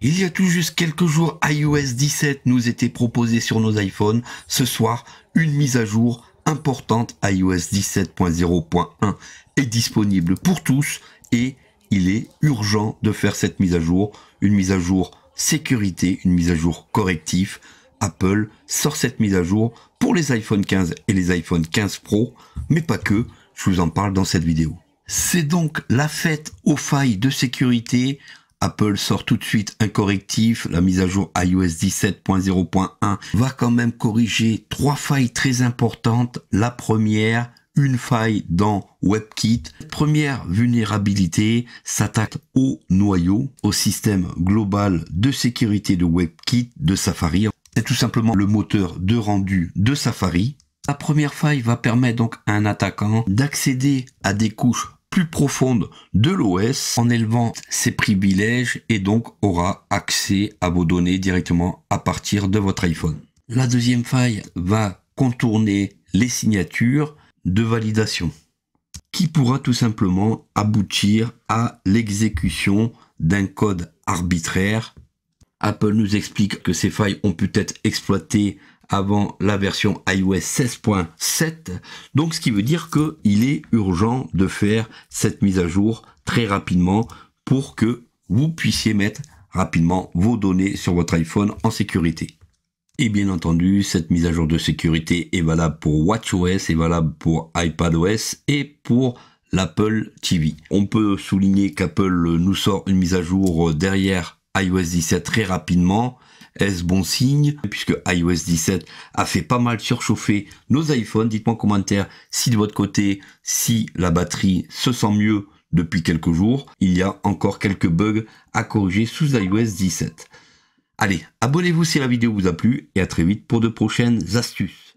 Il y a tout juste quelques jours, iOS 17 nous était proposé sur nos iPhones. Ce soir, une mise à jour importante iOS 17.0.1 est disponible pour tous et il est urgent de faire cette mise à jour. Une mise à jour sécurité, une mise à jour correctif. Apple sort cette mise à jour pour les iPhone 15 et les iPhone 15 Pro, mais pas que, je vous en parle dans cette vidéo. C'est donc la fête aux failles de sécurité Apple sort tout de suite un correctif, la mise à jour iOS 17.0.1 va quand même corriger trois failles très importantes. La première, une faille dans WebKit. Première vulnérabilité s'attaque au noyau, au système global de sécurité de WebKit de Safari. C'est tout simplement le moteur de rendu de Safari. La première faille va permettre donc à un attaquant d'accéder à des couches profonde de l'OS en élevant ses privilèges et donc aura accès à vos données directement à partir de votre iPhone. La deuxième faille va contourner les signatures de validation qui pourra tout simplement aboutir à l'exécution d'un code arbitraire. Apple nous explique que ces failles ont pu être exploitées avant la version iOS 16.7. Donc ce qui veut dire qu'il est urgent de faire cette mise à jour très rapidement pour que vous puissiez mettre rapidement vos données sur votre iPhone en sécurité. Et bien entendu, cette mise à jour de sécurité est valable pour WatchOS, est valable pour iPadOS et pour l'Apple TV. On peut souligner qu'Apple nous sort une mise à jour euh, derrière iOS 17 très rapidement. Est-ce bon signe Puisque iOS 17 a fait pas mal surchauffer nos iPhones. Dites-moi en commentaire si de votre côté, si la batterie se sent mieux depuis quelques jours. Il y a encore quelques bugs à corriger sous iOS 17. Allez, abonnez-vous si la vidéo vous a plu et à très vite pour de prochaines astuces.